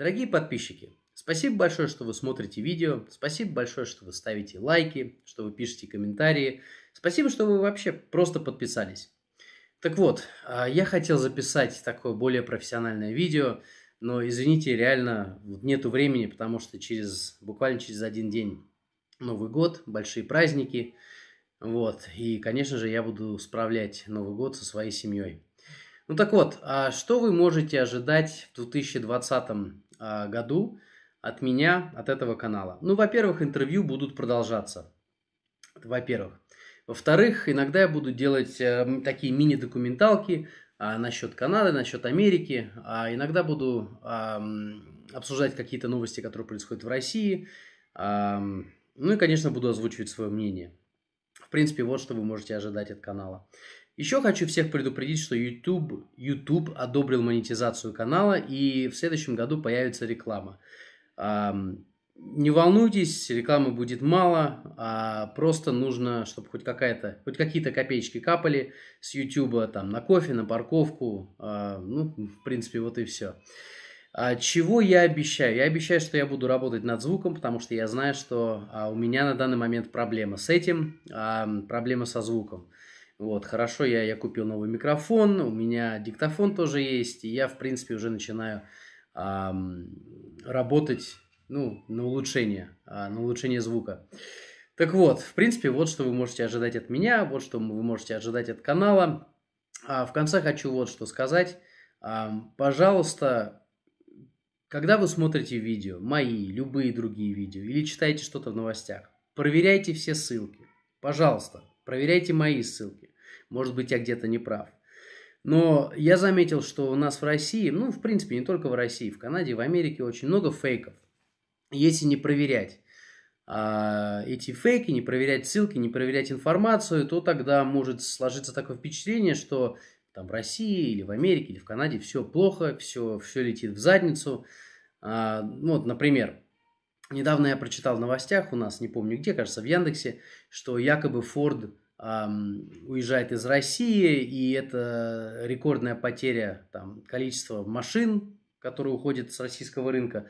Дорогие подписчики, спасибо большое, что вы смотрите видео, спасибо большое, что вы ставите лайки, что вы пишете комментарии, спасибо, что вы вообще просто подписались. Так вот, а, я хотел записать такое более профессиональное видео, но, извините, реально нету времени, потому что через, буквально через один день Новый год, большие праздники, вот, и, конечно же, я буду справлять Новый год со своей семьей. Ну так вот, а что вы можете ожидать в 2020 а, году от меня, от этого канала? Ну, во-первых, интервью будут продолжаться. Во-первых. Во-вторых, иногда я буду делать э, такие мини-документалки а, насчет Канады, насчет Америки. А иногда буду обсуждать какие-то новости, которые происходят в России. Ну и, конечно, буду озвучивать свое мнение. В принципе, вот что вы можете ожидать от канала. Еще хочу всех предупредить, что YouTube, YouTube одобрил монетизацию канала, и в следующем году появится реклама. Не волнуйтесь, рекламы будет мало, а просто нужно, чтобы хоть какая-то, хоть какие-то копеечки капали с YouTube там на кофе, на парковку, а, ну, в принципе, вот и все. А чего я обещаю? Я обещаю, что я буду работать над звуком, потому что я знаю, что а, у меня на данный момент проблема с этим, проблема со звуком. Вот, хорошо, я, я купил новый микрофон, у меня диктофон тоже есть, и я, в принципе, уже начинаю эм, работать, ну, на улучшение, э, на улучшение звука. Так вот, в принципе, вот что вы можете ожидать от меня, вот что вы можете ожидать от канала. А в конце хочу вот что сказать. А, пожалуйста, когда вы смотрите видео, мои, любые другие видео, или читаете что-то в новостях, проверяйте все ссылки. Пожалуйста, проверяйте мои ссылки. Может быть, я где-то не прав. Но я заметил, что у нас в России, ну, в принципе, не только в России, в Канаде, в Америке очень много фейков. Если не проверять а, эти фейки, не проверять ссылки, не проверять информацию, то тогда может сложиться такое впечатление, что там в России или в Америке или в Канаде все плохо, все, все летит в задницу. А, вот, например, недавно я прочитал в новостях у нас, не помню где, кажется, в Яндексе, что якобы Ford уезжает из России, и это рекордная потеря там, количества машин, которые уходят с российского рынка.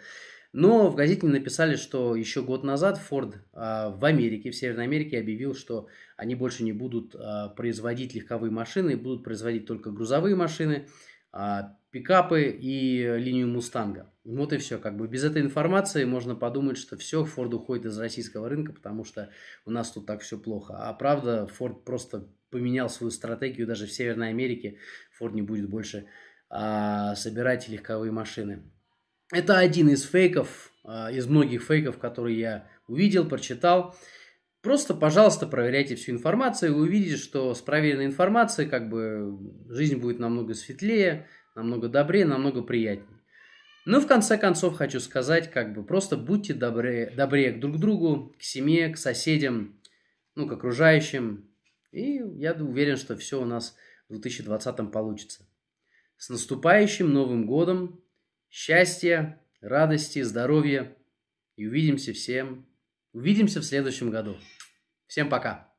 Но в газете написали, что еще год назад Ford а, в Америке, в Северной Америке объявил, что они больше не будут а, производить легковые машины, будут производить только грузовые машины. А, пикапы и э, линию Мустанга. Вот и все. Как бы без этой информации можно подумать, что все, Форд уходит из российского рынка, потому что у нас тут так все плохо. А правда, Форд просто поменял свою стратегию. Даже в Северной Америке Форд не будет больше а, собирать легковые машины. Это один из фейков, а, из многих фейков, которые я увидел, прочитал. Просто, пожалуйста, проверяйте всю информацию, и вы увидите, что с проверенной информацией как бы жизнь будет намного светлее, намного добрее, намного приятнее. Ну, в конце концов, хочу сказать, как бы просто будьте добрее, добрее к друг другу, к семье, к соседям, ну, к окружающим. И я уверен, что все у нас в 2020 получится. С наступающим Новым Годом! Счастья, радости, здоровья! И увидимся всем. Увидимся в следующем году. Всем пока!